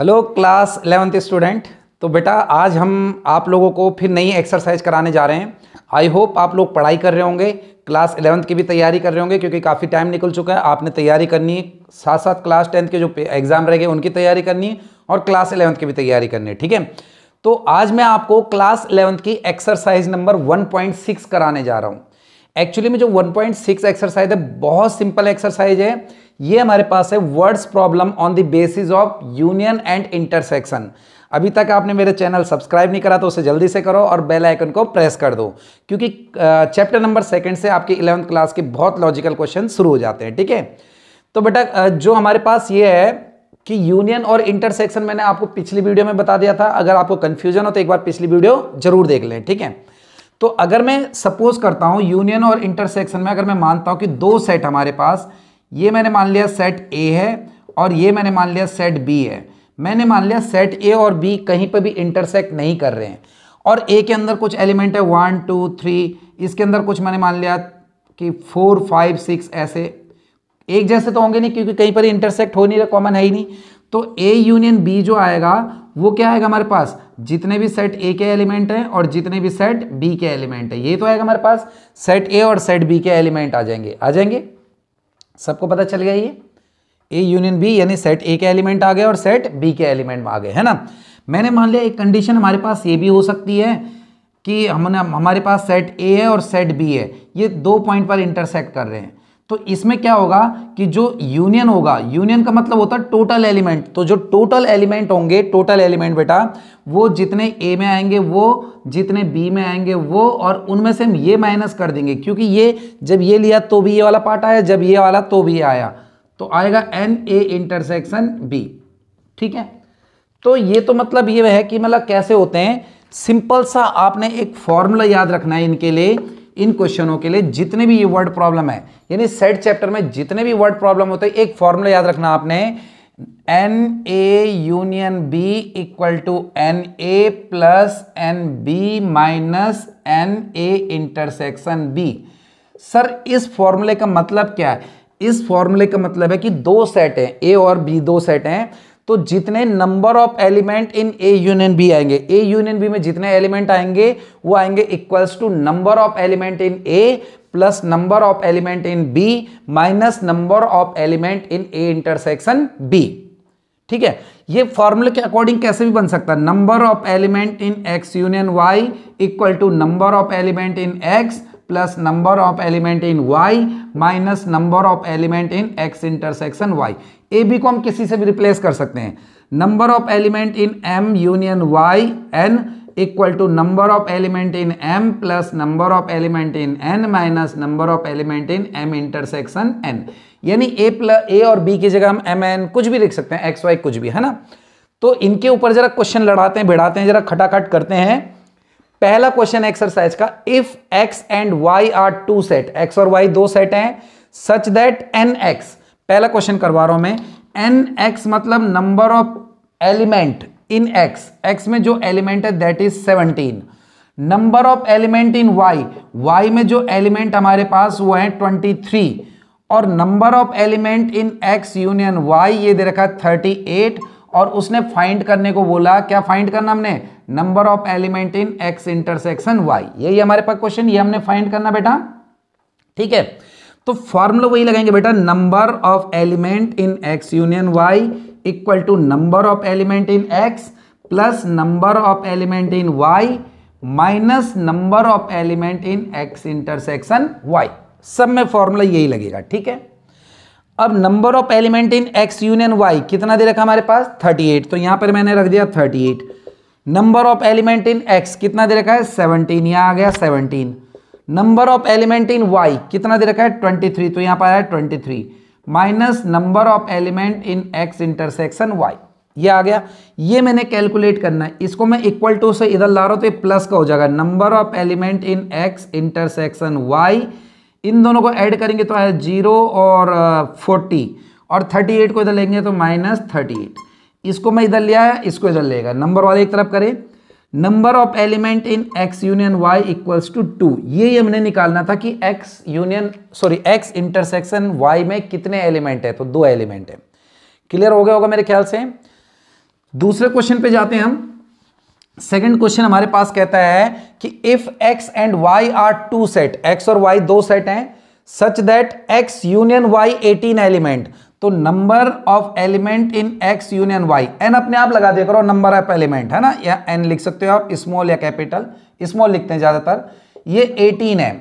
Hello class eleventh student तो बेटा आज हम आप लोगों को फिर नई एक्सरसाइज कराने जा रहे हैं आई होप आप लोग पढ़ाई कर रहे होंगे क्लास एलेवंथ की भी तैयारी कर रहे होंगे क्योंकि काफ़ी टाइम निकल चुका है आपने तैयारी करनी है साथ साथ क्लास टेंथ के जो एग्ज़ाम रह गए उनकी तैयारी करनी है और क्लास एलेवंथ की भी तैयारी करनी है ठीक है तो आज मैं आपको क्लास एलेवंथ की एक्सरसाइज नंबर वन कराने जा रहा हूँ एक्चुअली में जो 1.6 एक्सरसाइज है बहुत सिंपल एक्सरसाइज है ये हमारे पास है words problem on the basis of union and intersection अभी तक आपने मेरे चैनल सब्सक्राइब नहीं करा तो उसे जल्दी से करो और बेल आइकन को प्रेस कर दो क्योंकि चैप्टर नंबर सेकंड से आपके इलेवंथ क्लास के बहुत लॉजिकल क्वेश्चन शुरू हो जाते हैं ठीक है तो बेटा जो हमारे पास ये है कि यूनियन और इंटरसेक्शन मैंने आपको पिछली वीडियो में बता दिया था अगर आपको कन्फ्यूजन हो तो एक बार पिछली वीडियो जरूर देख लें ठीक है तो अगर मैं सपोज करता हूँ यूनियन और इंटरसेक्शन में अगर मैं मानता हूँ कि दो सेट हमारे पास ये मैंने मान लिया सेट ए है और ये मैंने मान लिया सेट बी है मैंने मान लिया सेट ए और बी कहीं पर भी इंटरसेक्ट नहीं कर रहे हैं और ए के अंदर कुछ एलिमेंट है वन टू थ्री इसके अंदर कुछ मैंने मान लिया कि फोर फाइव सिक्स ऐसे एक जैसे तो होंगे नहीं क्योंकि कहीं पर इंटरसेक्ट हो नहीं रहा कॉमन है ही नहीं तो ए यूनियन बी जो आएगा वो क्या आएगा हमारे पास जितने भी सेट ए के एलिमेंट हैं और जितने भी सेट बी के एलिमेंट हैं ये तो आएगा हमारे पास सेट ए और सेट बी के एलिमेंट आ जाएंगे आ जाएंगे सबको पता चल गया ये ए यूनियन बी यानी सेट ए के एलिमेंट आ गए और सेट बी के एलिमेंट आ गए है ना मैंने मान लिया एक कंडीशन हमारे पास ये भी हो सकती है कि हमने हमारे पास सेट ए है और सेट बी है ये दो पॉइंट पर इंटरसेक्ट कर रहे हैं तो इसमें क्या होगा कि जो यूनियन होगा यूनियन का मतलब होता है टोटल एलिमेंट तो जो टोटल एलिमेंट होंगे टोटल एलिमेंट बेटा वो जितने ए में आएंगे वो जितने बी में आएंगे वो और उनमें से हम ये माइनस कर देंगे क्योंकि ये जब ये लिया तो भी ये वाला पार्ट आया जब ये वाला तो भी आया तो आएगा एन ए इंटरसेक्शन बी ठीक है तो ये तो मतलब ये है कि मतलब कैसे होते हैं सिंपल सा आपने एक फॉर्मूला याद रखना है इनके लिए इन क्वेश्चनों के लिए जितने भी ये वर्ड प्रॉब्लम है यानी सेट चैप्टर में जितने भी वर्ड प्रॉब्लम होते हैं एक फॉर्मूला याद रखना आपने n A union B equal to n A plus n B minus n A intersection B sir इस फॉर्मूले का मतलब क्या है इस फॉर्मूले का मतलब है कि दो सेट हैं ए और बी दो सेट हैं तो जितने number of element in A union B आएंगे ए यूनियन बी में जितने एलिमेंट आएंगे वो आएंगे equals to number of element in A plus number of element in B minus number of element in A intersection B ठीक है ये फॉर्मूले के अकॉर्डिंग कैसे भी बन सकता है number of element in X union Y equal to number of element in X plus number of element in Y minus number of element in X intersection Y A B को हम किसी से भी रिप्लेस कर सकते हैं number of element in M union Y N equal to number of element in M plus number of element in N minus number of element in M intersection N यानी A plus ए और B की जगह हम M N कुछ भी लिख सकते हैं एक्स वाई कुछ भी है ना तो इनके ऊपर जरा क्वेश्चन लड़ाते हैं भिड़ाते हैं जरा खटाखट करते हैं पहला क्वेश्चन एक्सरसाइज का if X and Y are two set X और वाई दो सेट हैं सच दैट एन एक्स पहला क्वेश्चन करवा रहा हूं मैं एन एक्स मतलब number of element in X X में जो एलिमेंट है that is seventeen number of element in Y Y में जो एलिमेंट हमारे पास वो है ट्वेंटी थ्री और number of element in X union Y ये दे रखा है थर्टी एट और उसने फाइंड करने को बोला क्या फाइंड करना हमने number of element in X intersection Y यही हमारे पास क्वेश्चन ये हमने फाइंड करना बेटा ठीक है तो फॉर्मूला वही लगाएंगे बेटा number of element in X union Y equal to number of element in X plus number of element in Y minus number of element in X intersection Y सब में फॉर्मूला यही लगेगा ठीक है अब number of element in X union Y कितना दे रखा हमारे पास 38 तो यहां पर मैंने रख दिया 38 number of element in X कितना दे रखा है 17 यहाँ आ गया 17 number of element in Y कितना दे रखा है 23 तो यहां पर आया 23 minus number of element in X intersection Y ये आ गया ये मैंने कैलकुलेट करना है इसको मैं इक्वल टू से इधर ला रहा हूं तो ये प्लस का हो जाएगा number of element in X intersection Y इन दोनों को ऐड करेंगे तो आया जीरो और फोर्टी और थर्टी एट को इधर लेंगे तो माइनस थर्टी एट इसको मैं इधर ले आया इसको इधर लेगा नंबर वाले एक तरफ करें number of element in X union Y equals to to ये हमने निकालना था कि X union sorry X intersection Y में कितने एलिमेंट है तो दो एलिमेंट है क्लियर हो गया होगा मेरे ख्याल से दूसरे क्वेश्चन पे जाते हैं हम सेकेंड क्वेश्चन हमारे पास कहता है कि if X and Y are two set X और वाई दो सेट हैं such that X union Y eighteen element तो number of element in X union Y n अपने आप लगा दिया करो नंबर ऑफ एलिमेंट है ना या एन लिख सकते हो आप स्मॉल या कैपिटल स्मॉल लिखते हैं ज़्यादातर ये एटीन है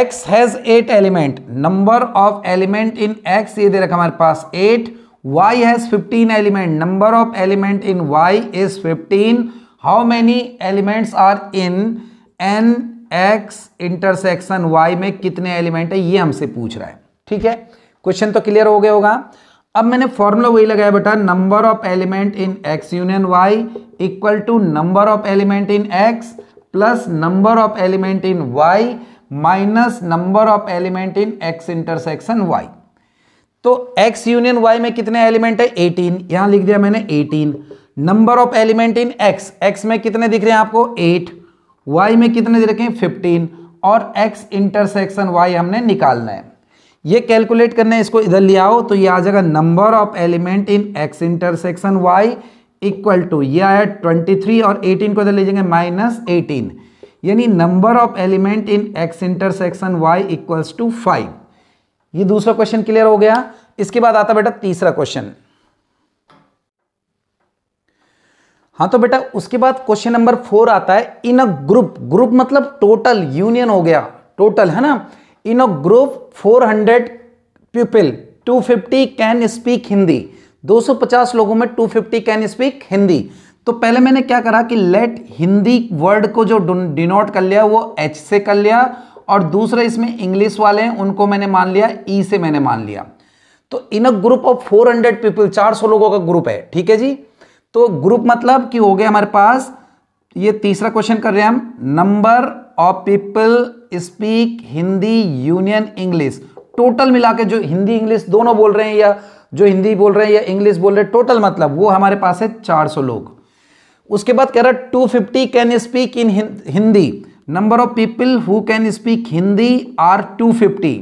X has eight element number of element in X ये दे रखा हमारे पास eight Y has fifteen element number of element in Y is fifteen how many elements are in n X intersection Y में कितने element है ये हमसे पूछ रहा है ठीक है क्वेश्चन तो क्लियर हो गया होगा अब मैंने फॉर्मूला वही लगाया बेटा number of element in X union Y equal to number of element in X plus number of element in Y minus number of element in X intersection Y तो एक्स यूनियन वाई में कितने element है 18 यहां लिख दिया मैंने 18 number of element in X X में कितने दिख रहे हैं आपको एट वाई में कितने दिख रहे हैं फिफ्टीन और एक्स इंटरसेक्शन वाई हमने निकालना है ये कैलकुलेट करने इसको इधर ले आओ तो ये आ जाएगा number of element in X intersection Y equal to ये आया ट्वेंटी थ्री और एटीन को इधर ले जाएंगे माइनस एटीन यानी number of element in X intersection Y equals to five ये दूसरा क्वेश्चन क्लियर हो गया इसके बाद आता बेटा तीसरा क्वेश्चन हाँ तो बेटा उसके बाद क्वेश्चन नंबर फोर आता है इन अ ग्रुप ग्रुप मतलब टोटल यूनियन हो गया टोटल है ना in a group 400 people to can speak Hindi 250 लोगों में 250 कैन स्पीक हिंदी तो पहले मैंने क्या करा कि लेट हिंदी वर्ड को जो डिनोट कर लिया वो एच से कर लिया और दूसरा इसमें इंग्लिश वाले हैं उनको मैंने मान लिया ई e से मैंने मान लिया तो in a group of 400 people चार लोगों का ग्रुप है ठीक है जी तो ग्रुप मतलब कि हो गया हमारे पास ये तीसरा क्वेश्चन कर रहे हैं हम number of people speak Hindi union English total मिला के जो हिंदी इंग्लिश दोनों बोल रहे हैं या जो हिंदी बोल रहे हैं या इंग्लिश बोल रहे हैं टोटल मतलब वो हमारे पास है 400 लोग उसके बाद कह रहा है 250 can speak in Hindi number of people who can speak Hindi are 250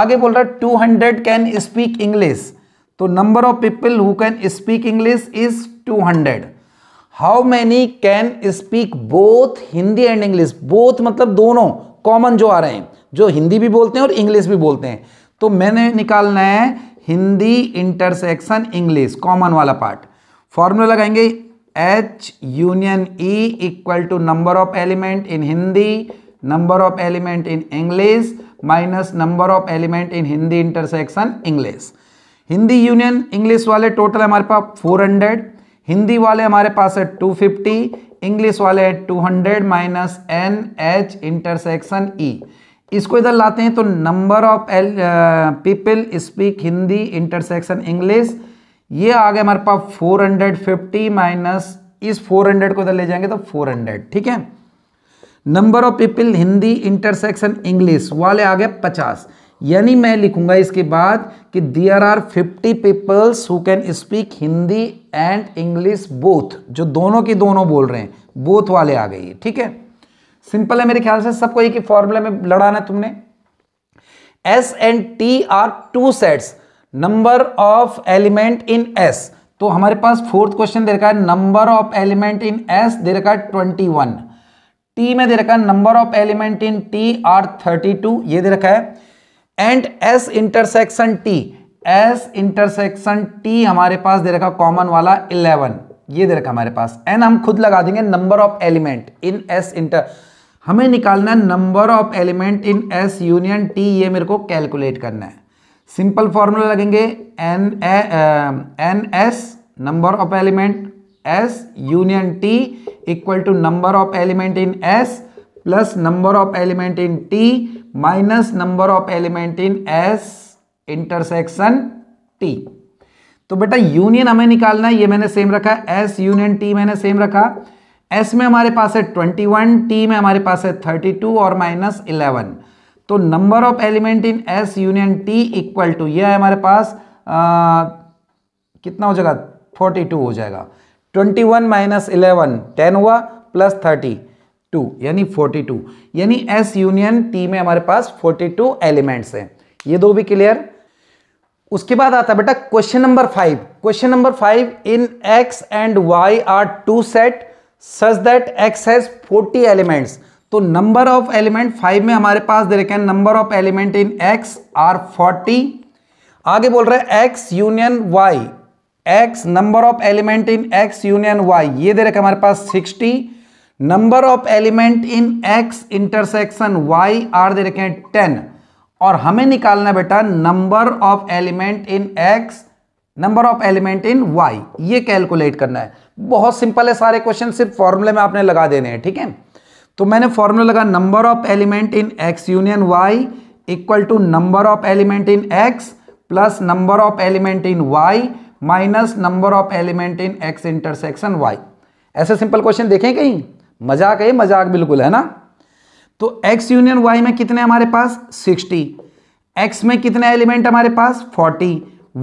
आगे बोल रहा है 200 कैन स्पीक इंग्लिश तो number of people who can speak English is two hundred how many can speak both Hindi and English both मतलब दोनों common जो आ रहे हैं जो हिंदी भी बोलते हैं और इंग्लिश भी बोलते हैं तो मैंने निकालना है हिंदी इंटरसेक्शन इंग्लिश कॉमन वाला पार्ट फॉर्मूला लगाएंगे H union E equal to number of element in Hindi number of element in English minus number of element in Hindi intersection English Hindi union English वाले टोटल हमारे पास 400 हिंदी वाले हमारे पास है फिफ्टी इंग्लिश वाले है two hundred minus n H intersection E इसको इधर लाते हैं तो number of L people speak Hindi intersection English ये आ गया हमारे पास 450 हंड्रेड माइनस इस 400 को इधर ले जाएंगे तो 400 ठीक है number of people Hindi intersection English वाले आ गए यानी मैं लिखूंगा इसके बाद कि there are 50 peoples who can speak Hindi and English both जो दोनों की दोनों बोल रहे हैं बोथ वाले आ गई ठीक है सिंपल है मेरे ख्याल से सबको एक ही फॉर्मूले में लड़ाना तुमने S and T are two sets number of element in S तो हमारे पास फोर्थ क्वेश्चन दे रखा है number of element in S दे रखा है ट्वेंटी वन टी में दे रखा है number of element in T are thirty two ये दे रखा है and S intersection T S intersection T हमारे पास दे रखा कॉमन वाला इलेवन ये दे रखा हमारे पास एन हम खुद लगा देंगे number of element in S inter हमें निकालना है number of element in S union T ये मेरे को कैलकुलेट करना है सिंपल फॉर्मूला लगेंगे n n S number of element S union T equal to number of element in S plus number of element in T minus number of element in S intersection T तो बेटा union हमें निकालना है ये मैंने same रखा है S union T मैंने सेम रखा एस में हमारे पास है ट्वेंटी वन टी में हमारे पास है थर्टी टू और माइनस इलेवन तो number of element in S union T equal to ये है हमारे पास आ, कितना हो जाएगा फोर्टी टू हो जाएगा twenty one minus eleven ten हुआ प्लस थर्टी टू यानी फोर्टी टू यानी एस यूनियन टी में हमारे पास फोर्टी टू एलिमेंट्स हैं ये दो भी क्लियर उसके बाद आता है बेटा question number five question number five in X and Y are two set such that X has forty elements तो नंबर ऑफ एलिमेंट फाइव में हमारे पास दे रखे हैं number of element in X are forty आगे बोल रहे हैं X union Y X number of element in X union Y ये दे रखे हमारे पास sixty number of element in X intersection Y are they रखे टेन और हमें निकालना है बेटा number of element in X number of element in Y ये कैलकुलेट करना है बहुत सिंपल है सारे क्वेश्चन सिर्फ फॉर्मूले में आपने लगा देने हैं ठीक है तो मैंने फॉर्मूला लगा number of element in X union Y equal to number of element in X plus number of element in Y minus number of element in X intersection Y ऐसे सिंपल क्वेश्चन देखें कहीं मजाक है मजाक बिल्कुल है ना तो x यूनियन y में कितने हमारे पास 60 x में कितने एलिमेंट हमारे पास 40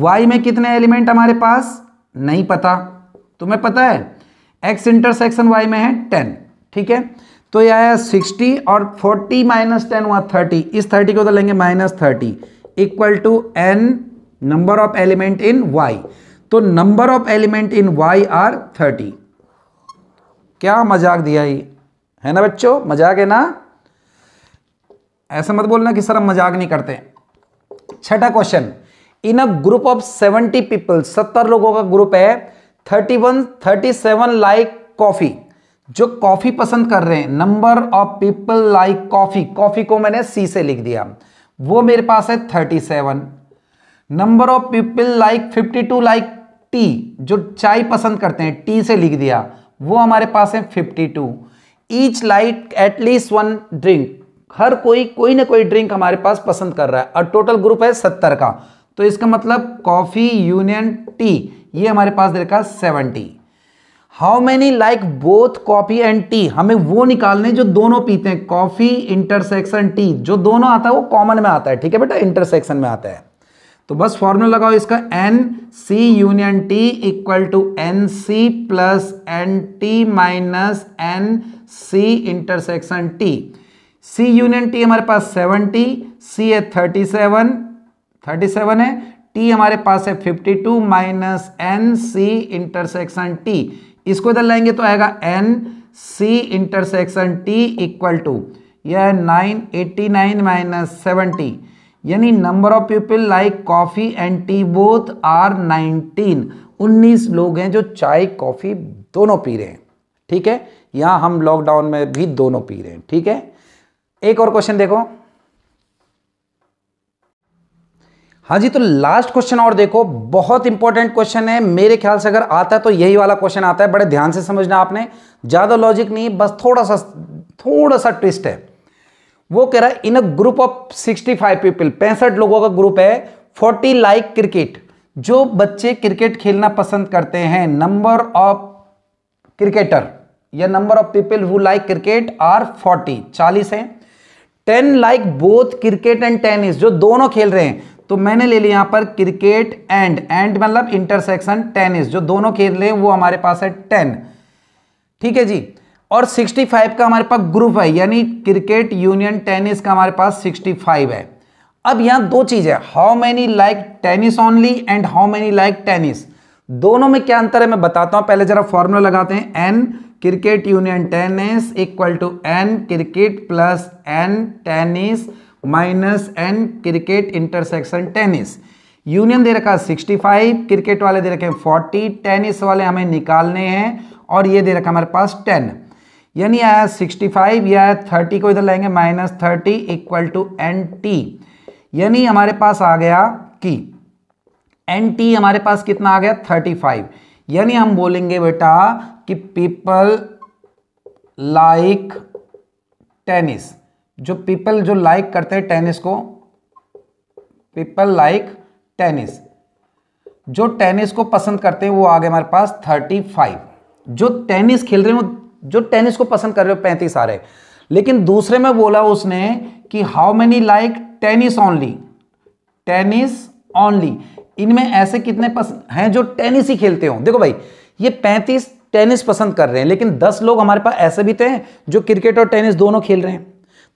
y में कितने एलिमेंट हमारे पास नहीं पता तुम्हें पता है x इंटरसेक्शन y में है 10 ठीक है तो यह आया 60 और 40 माइनस टेन हुआ थर्टी इस 30 को तो लेंगे minus thirty equal to n number of element in y तो number of element in y are 30 क्या मजाक दिया ही? है ना बच्चों मजाक है ना ऐसा मत बोलना कि सर हम मजाक नहीं करते छठा question in a group of seventy people सत्तर लोगों का ग्रुप है thirty one thirty seven like coffee जो कॉफी पसंद कर रहे हैं number of people like coffee coffee को मैंने सी से लिख दिया वो मेरे पास है thirty seven number of people like fifty two like tea जो चाय पसंद करते हैं टी से लिख दिया वो हमारे पास है fifty two each like at least one drink हर कोई कोई ना कोई ड्रिंक हमारे पास पसंद कर रहा है और टोटल ग्रुप है सत्तर का तो इसका मतलब कॉफ़ी यूनियन टी ये हमारे पास दे रखा seventy how many like both coffee and tea हमें वो निकालने जो दोनों पीते हैं कॉफ़ी इंटरसेक्शन टी जो दोनों आता है वो कॉमन में आता है ठीक है बेटा इंटरसेक्शन में आता है तो बस फॉर्मूला लगाओ इसका N C union T equal to N C plus N T minus N C intersection T C union T हमारे पास सेवन टी सी है थर्टी सेवन थर्टी सेवन है टी हमारे पास है fifty two minus N C intersection T इसको इधर लाएंगे तो आएगा N C intersection T equal to यह nine eighty nine minus seventy यानी number of people like coffee and T both are 19 19 लोग हैं जो चाय कॉफ़ी दोनों पी रहे हैं ठीक है यहां हम लॉकडाउन में भी दोनों पी रहे हैं ठीक है एक और क्वेश्चन देखो हाँ जी तो लास्ट क्वेश्चन और देखो बहुत इंपॉर्टेंट क्वेश्चन है मेरे ख्याल से अगर आता है तो यही वाला क्वेश्चन आता है बड़े ध्यान से समझना आपने ज़्यादा लॉजिक नहीं बस थोड़ा सा थोड़ा सा ट्विस्ट है वो कह रहा है in a group of sixty five people पैंसठ लोगों का ग्रुप है फोर्टी लाइक क्रिकेट जो बच्चे क्रिकेट खेलना पसंद करते हैं नंबर ऑफ क्रिकेटर या number of people who like cricket are forty चालीस है ten like both cricket and tennis जो दोनों खेल रहे हैं तो मैंने ले लिया यहां पर क्रिकेट एंड एंड मतलब इंटरसेक्शन टेनिस जो दोनों खेल रहे हैं वो हमारे पास है टेन ठीक है जी और 65 का हमारे पास ग्रुप है यानी क्रिकेट यूनियन टेनिस का हमारे पास 65 है अब यहां दो चीज़ है how many like tennis only and how many like tennis दोनों में क्या अंतर है मैं बताता हूं पहले जरा फॉर्मूला लगाते हैं N cricket union tennis equal to N cricket plus N tennis minus N cricket intersection tennis union दे रखा 65 क्रिकेट वाले दे रखे 40 टेनिस वाले हमें निकालने हैं और ये दे रखा हमारे पास टेन यानी आया 65 या आया थर्टी को इधर लाएंगे minus thirty equal to N T यानी हमारे पास आ गया कि एन टी हमारे पास कितना आ गया 35 यानी हम बोलेंगे बेटा कि पीपल लाइक टेनिस जो पीपल जो लाइक करते हैं टेनिस को पीपल लाइक टेनिस जो टेनिस को पसंद करते हैं वो आ गए हमारे पास 35 जो टेनिस खेल रहे हैं वो जो टेनिस को पसंद कर रहे हो पैंतीस आ रहे लेकिन दूसरे में बोला उसने कि how many like tennis only tennis only इनमें ऐसे कितने पसंद हैं जो टेनिस ही खेलते हो देखो भाई ये पैंतीस टेनिस पसंद कर रहे हैं लेकिन दस लोग हमारे पास ऐसे भी थे तो जो क्रिकेट और टेनिस दोनों खेल रहे हैं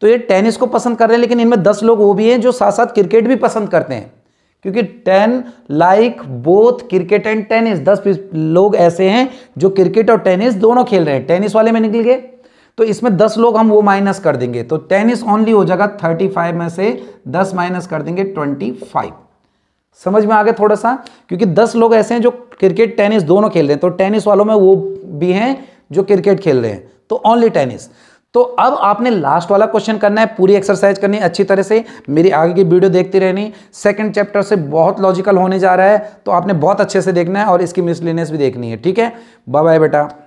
तो ये टेनिस को पसंद कर रहे हैं लेकिन इनमें दस लोग वो भी हैं जो साथ साथ क्रिकेट भी पसंद करते हैं क्योंकि ten like both cricket and tennis दस लोग ऐसे हैं जो क्रिकेट और टेनिस दोनों खेल रहे हैं टेनिस वाले में निकल गए तो इसमें दस लोग हम वो माइनस कर देंगे तो टेनिस ओनली हो जाएगा थर्टी फाइव में से दस माइनस कर देंगे ट्वेंटी फाइव समझ में आ गया थोड़ा सा क्योंकि दस लोग ऐसे हैं जो क्रिकेट टेनिस दोनों खेल रहे हैं तो टेनिस वालों में वो भी हैं जो क्रिकेट खेल रहे हैं तो ओनली टेनिस तो अब आपने लास्ट वाला क्वेश्चन करना है पूरी एक्सरसाइज करनी है अच्छी तरह से मेरी आगे की वीडियो देखती रहनी सेकंड चैप्टर से बहुत लॉजिकल होने जा रहा है तो आपने बहुत अच्छे से देखना है और इसकी मिसलिनियस भी देखनी है ठीक है बाय बाय बेटा